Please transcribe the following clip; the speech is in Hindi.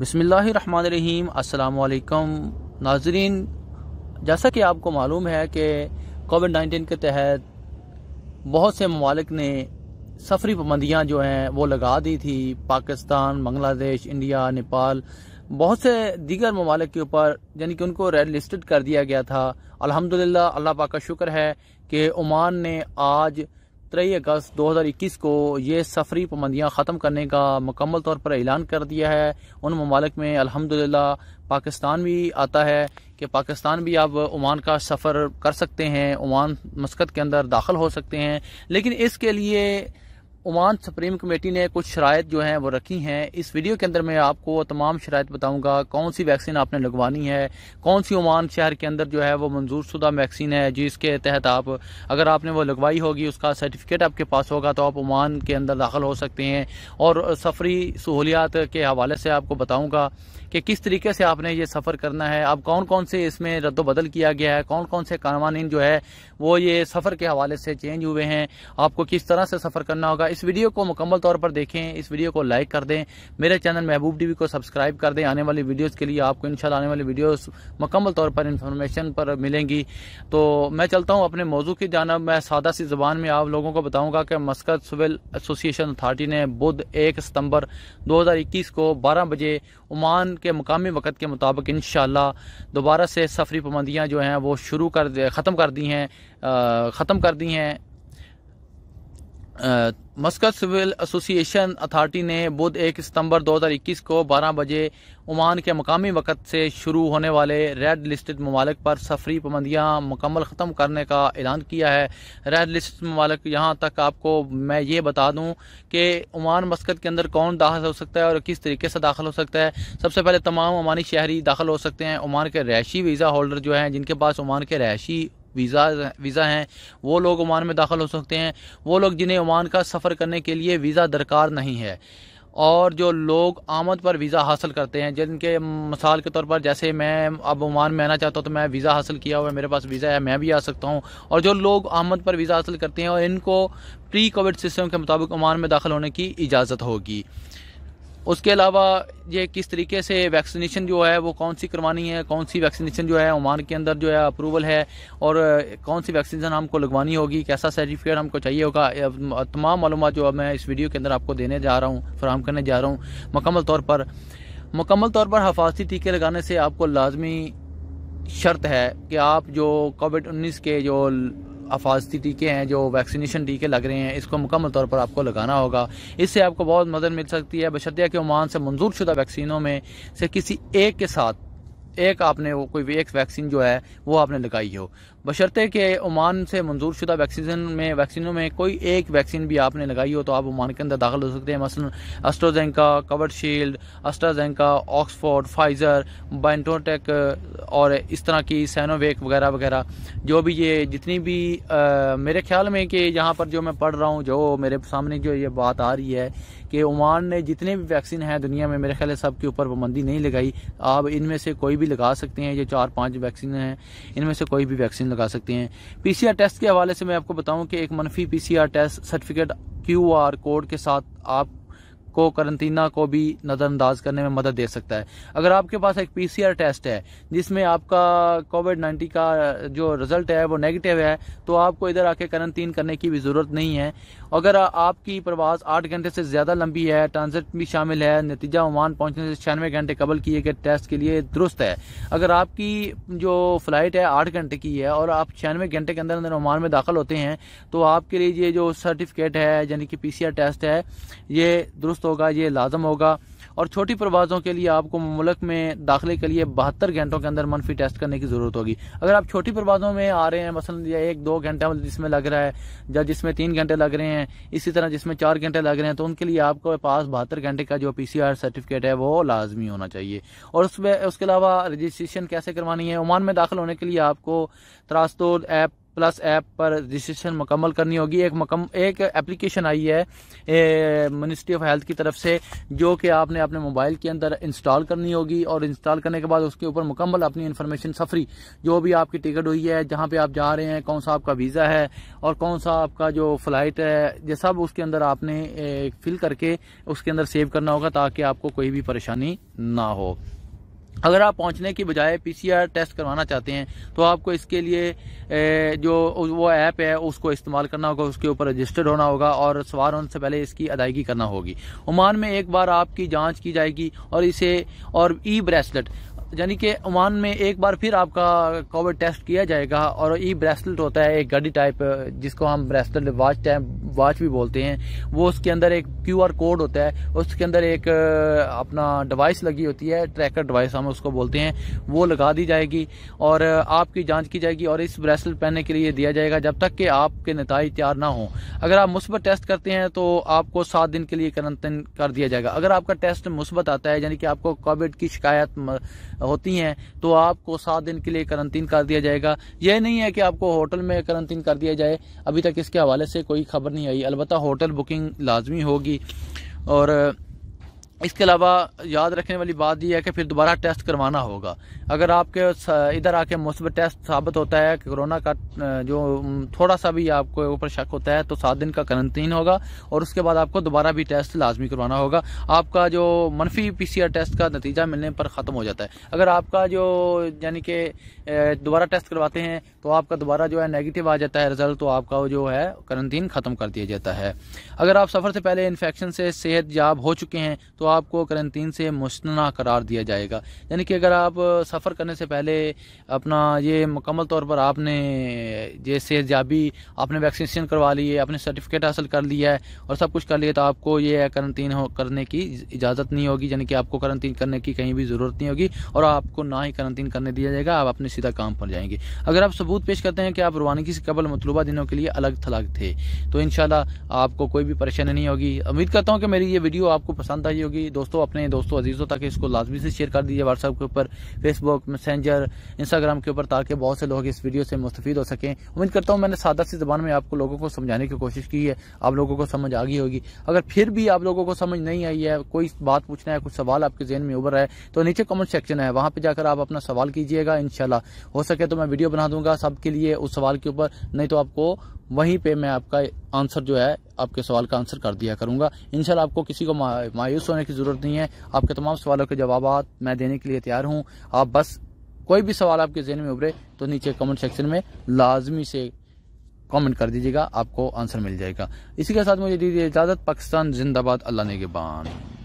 बसमीम् अल्लाम नाजरीन जैसा कि आपको मालूम है कि कोविड नाइन्टीन के तहत बहुत से ममालिक ने सफरी पाबंदियाँ जो हैं वो लगा दी थी पाकिस्तान बांग्लादेश इंडिया नेपाल बहुत से दीगर ममालिक के ऊपर यानी कि उनको रेड लिस्टेड कर दिया गया था अल्हम्दुलिल्लाह अल्लाह पाक का शुक्र है कि ओमान ने आज तेई अगस्त 2021 को ये सफरी पाबंदियाँ ख़त्म करने का मुकम्मल तौर पर ऐलान कर दिया है उन ममालक में अल्हम्दुलिल्लाह पाकिस्तान भी आता है कि पाकिस्तान भी अब ओमान का सफ़र कर सकते हैं ओमान मस्कत के अंदर दाखिल हो सकते हैं लेकिन इसके लिए ओमान सुप्रीम कमेटी ने कुछ शराय जो हैं वो रखी हैं इस वीडियो के अंदर मैं आपको तमाम शराय बताऊंगा कौन सी वैक्सीन आपने लगवानी है कौन सी ओमान शहर के अंदर जो है वो मंजूर शुदा वैक्सीन है जिसके तहत आप अगर आपने वो लगवाई होगी उसका सर्टिफिकेट आपके पास होगा तो आप ओमान के अंदर दाखिल हो सकते हैं और सफरी सहूलियात के हवाले से आपको बताऊँगा कि किस तरीके से आपने ये सफ़र करना है अब कौन कौन से इसमें रद्दबदल किया गया है कौन कौन से कानवानी जो है वो ये सफ़र के हवाले से चेंज हुए हैं आपको किस तरह से सफ़र करना होगा इस वीडियो को मुकम्मल तौर पर देखें इस वीडियो को लाइक कर दें मेरे चैनल महबूब टीवी को सब्सक्राइब कर दें आने वाली वीडियोस के लिए आपको इंशाल्लाह आने वाली वीडियोस मुकम्मल तौर पर इंफॉर्मेशन पर मिलेंगी तो मैं चलता हूँ अपने मौजू की जानब मैं सादा सी ज़बान में आप लोगों को बताऊँगा कि मस्कत सिविल एसोसिएशन अथार्टी ने बुध एक सितम्बर दो को बारह बजे ओमान के मुकामी वक़्त के मुताबिक इन दोबारा से सफरी पाबंदियाँ जो हैं वो शुरू कर ख़त्म कर दी हैं ख़त्म कर दी हैं मस्कत सिविल एसोसिएशन अथॉरिटी ने बुध एक सितंबर 2021 को 12 बजे ओमान के मकामी वक्त से शुरू होने वाले रेड लिस्टेड ममालिक पर सफरी पाबंदियाँ मुकम्मल ख़त्म करने का ऐलान किया है रेड लिस्ट ममालिक यहाँ तक आपको मैं ये बता दूँ कि ओमान मस्कत के अंदर कौन दाखिल हो सकता है और किस तरीके से दाखिल हो सकता है सबसे पहले तमाम ओमानी शहरी दाखिल हो सकते हैं ओमान के रहायशी वीज़ा होल्डर जो हैं जिनके पास ओमान के रहायशी वीज़ा वीज़ा हैं वो लोग ओमान में दाखिल हो सकते हैं वो लोग जिन्हें ओमान का सफ़र करने के लिए वीज़ा दरकार नहीं है और जो लोग आमद पर वीज़ा हासिल करते हैं जिनके मिसाल के तौर पर जैसे मैं अब ओमान में आना चाहता हूँ तो मैं वीज़ा हासिल किया हुआ है मेरे पास वीज़ा है मैं भी आ सकता हूँ और जो लोग आमद पर वीज़ा हासिल करते हैं और इनको प्री कोविड सिस्टम के मुताबिक ओमान में दाखिल होने की इजाज़त होगी उसके अलावा ये किस तरीके से वैक्सीनेशन जो है वो कौन सी करवानी है कौन सी वैक्सीनेशन जो है ओमान के अंदर जो है अप्रूवल है और कौन सी वैक्सीनेशन हमको लगवानी होगी कैसा सर्टिफिकेट हमको चाहिए होगा तमाम मालूम जो मैं इस वीडियो के अंदर आपको देने जा रहा हूँ फराम करने जा रहा हूँ मकमल तौर पर मकमल तौर पर हफाजती टीके लगाने से आपको लाजमी शर्त है कि आप जो कोविड उन्नीस के जो हफाजती टीके हैं जो वैक्सीनेशन टीके लग रहे हैं इसको मुकम्मल तौर पर आपको लगाना होगा इससे आपको बहुत मदद मिल सकती है बशतिया के ओमान से मंजूर शुदा वैक्सीनों में से किसी एक के साथ एक आपने वो कोई एक वैक्सीन जो है वो आपने लगाई हो बशर्ते कि ओमान से मंजूर शुदा वैक्सीन में वैक्सीनों में कोई एक वैक्सीन भी आपने लगाई हो तो आप ओमान के अंदर दाखिल हो सकते हैं मसलन अस्ट्रोजेंका कवरशील्ड अस्ट्राजेंका ऑक्सफोर्ड फाइज़र बाइंटोटेक और इस तरह की सैनोवेक वगैरह वगैरह जो भी ये जितनी भी आ, मेरे ख्याल में कि यहाँ पर जो मैं पढ़ रहा हूँ जो मेरे सामने जो ये बात आ रही है कि ओमान ने जितने भी वैक्सीन हैं दुनिया में मेरे ख्याल सब के ऊपर पाबंदी नहीं लगाई आप इनमें से कोई भी लगा सकते हैं ये चार पाँच वैक्सीन हैं इनमें से कोई भी वैक्सीन दिन लगा सकते हैं पीसीआर टेस्ट के हवाले से मैं आपको बताऊं कि एक मनफी PCR test certificate QR code के साथ आप को करंतना को भी नज़रअंदाज करने में मदद दे सकता है अगर आपके पास एक पीसीआर टेस्ट है जिसमें आपका कोविड नाइन्टीन का जो रिजल्ट है वो नेगेटिव है तो आपको इधर आके करंतीन करने की भी ज़रूरत नहीं है अगर आपकी प्रवास आठ घंटे से ज़्यादा लंबी है ट्रांजिट भी शामिल है नतीजा ओमान पहुंचने से छियानवे घंटे कबल किए गए टेस्ट के लिए दुरुस्त है अगर आपकी जो फ्लाइट है आठ घंटे की है और आप छियानवे घंटे के अंदर अंदर ओमान में दाखिल होते हैं तो आपके लिए ये जो सर्टिफिकेट है यानी कि पीसीआर टेस्ट है ये दुरुस्त दुरुस्त होगा ये लाजम होगा और छोटी परवाज़ों के लिए आपको मुल्क में दाखिले के लिए बहत्तर घंटों के अंदर मनफी टेस्ट करने की ज़रूरत होगी अगर आप छोटी परवाज़ों में आ रहे हैं मसलन या एक दो घंटे मतलब जिसमें लग रहा है या जिसमें तीन घंटे लग रहे हैं इसी तरह जिसमें चार घंटे लग रहे हैं तो उनके लिए आपको पास बहत्तर घंटे का जो पी सर्टिफिकेट है वो लाजमी होना चाहिए और उसमें उसके अलावा रजिस्ट्रेशन कैसे करवानी है ओमान में दाखिल होने के लिए आपको त्रास्तोल ऐप प्लस ऐप पर रजिस्ट्रेशन मुकम्मल करनी होगी एक मकम एक एप्लीकेशन आई है मिनिस्ट्री ऑफ हेल्थ की तरफ से जो कि आपने अपने मोबाइल के अंदर इंस्टॉल करनी होगी और इंस्टॉल करने के बाद उसके ऊपर मुकम्मल अपनी इन्फॉर्मेशन सफरी जो भी आपकी टिकट हुई है जहाँ पर आप जा रहे हैं कौन सा आपका वीज़ा है और कौन सा आपका जो फ्लाइट है ये सब उसके अंदर आपने फिल करके उसके अंदर सेव करना होगा ताकि आपको कोई भी परेशानी ना हो अगर आप पहुंचने की बजाय पीसीआर टेस्ट करवाना चाहते हैं तो आपको इसके लिए जो वो ऐप है उसको इस्तेमाल करना होगा उसके ऊपर रजिस्टर्ड होना होगा और सवार होने से पहले इसकी अदायगी करना होगी ओमान में एक बार आपकी जांच की जाएगी और इसे और ई ब्रेसलेट यानी कि ओमान में एक बार फिर आपका कोविड टेस्ट किया जाएगा और ई ब्रेसलेट होता है एक गड्डी टाइप जिसको हम ब्रेसलेट वॉच टाइप वॉच भी बोलते हैं वो उसके अंदर एक क्यू आर कोड होता है उसके अंदर एक अपना डिवाइस लगी होती है ट्रैकर डिवाइस हम उसको बोलते हैं वो लगा दी जाएगी और आपकी जाँच की जाएगी और इस ब्रेसलेट पहनने के लिए दिया जाएगा जब तक कि आपके नतज तैयार ना हो अगर आप मुस्बत टेस्ट करते हैं तो आपको सात दिन के लिए करंतन कर दिया जाएगा अगर आपका टेस्ट मुस्बत आता है यानी कि आपको कोविड की शिकायत होती हैं तो आपको सात दिन के लिए करंतीन कर दिया जाएगा यह नहीं है कि आपको होटल में करंतीन कर दिया जाए अभी तक इसके हवाले से कोई खबर नहीं आई अलबत्त होटल बुकिंग लाजमी होगी और इसके अलावा याद रखने वाली बात यह है कि फिर दोबारा टेस्ट करवाना होगा अगर आपके इधर आके मुसबत टेस्ट साबित होता है कि कोरोना का जो थोड़ा सा भी आपको ऊपर शक होता है तो सात दिन का करंटीन होगा और उसके बाद आपको दोबारा भी टेस्ट लाजमी करवाना होगा आपका जो मनफी पी टेस्ट का नतीजा मिलने पर ख़त्म हो जाता है अगर आपका जो यानी कि दोबारा टेस्ट करवाते हैं तो आपका दोबारा जो है नेगेटिव आ जाता है रिजल्ट तो आपका जो है करंटीन ख़त्म कर दिया जाता है अगर आप सफ़र से पहले इन्फेक्शन से सेहत याब हो चुके हैं तो आपको करंतीन से मुस्तना करार दिया जाएगा यानी कि अगर आप सफ़र करने से पहले अपना ये मुकम्मल तौर पर आपने जैसे जाबी आपने वैक्सीनेशन करवा ली है अपने सर्टिफिकेट हासिल कर लिया है और सब कुछ कर लिया तो आपको ये करंतीन हो करने की इजाज़त नहीं होगी यानी कि आपको करंतीन करने की कहीं भी ज़रूरत नहीं होगी और आपको ना ही करंतीन करने दिया जाएगा आप अपने सीधा काम पर जाएंगे अगर आप सबूत पेश करते हैं कि आप रवानगी से कबल मतलूबा दिनों के लिए अलग थलग थे तो इन आपको कोई भी परेशानी नहीं होगी उम्मीद करता हूँ कि मेरी ये वीडियो आपको पसंद आई होगी होगी दोस्तों अपने दोस्तों अजीज़ों तक इसको लाजमी से शेयर कर दीजिए व्हाट्सअप के ऊपर फेसबुक मैसेंजर इंस्टाग्राम के ऊपर ताकि बहुत से लोग इस वीडियो से मुस्तफ़ हो सकें उम्मीद करता हूँ मैंने सादा सी जबान में आपको लोगों को समझाने की कोशिश की है आप लोगों को समझ आ गई होगी अगर फिर भी आप लोगों को समझ नहीं आई है कोई बात पूछना है कुछ सवाल आपके जहन में उभर रहा है तो नीचे कमेंट सेक्शन है वहाँ पर जाकर आप अपना सवाल कीजिएगा इनशाला हो सके तो मैं वीडियो बना दूंगा सबके लिए उस सवाल के ऊपर नहीं तो आपको वहीं पे मैं आपका आंसर जो है आपके सवाल का आंसर कर दिया करूंगा इनशाला आपको किसी को मायूस होने की ज़रूरत नहीं है आपके तमाम सवालों के जवाब मैं देने के लिए तैयार हूँ आप बस कोई भी सवाल आपके जहन में उभरे तो नीचे कमेंट सेक्शन में लाजमी से कमेंट कर दीजिएगा आपको आंसर मिल जाएगा इसी के साथ मुझे दीजिए इजाज़त पाकिस्तान जिंदाबाद अल्लाह ने के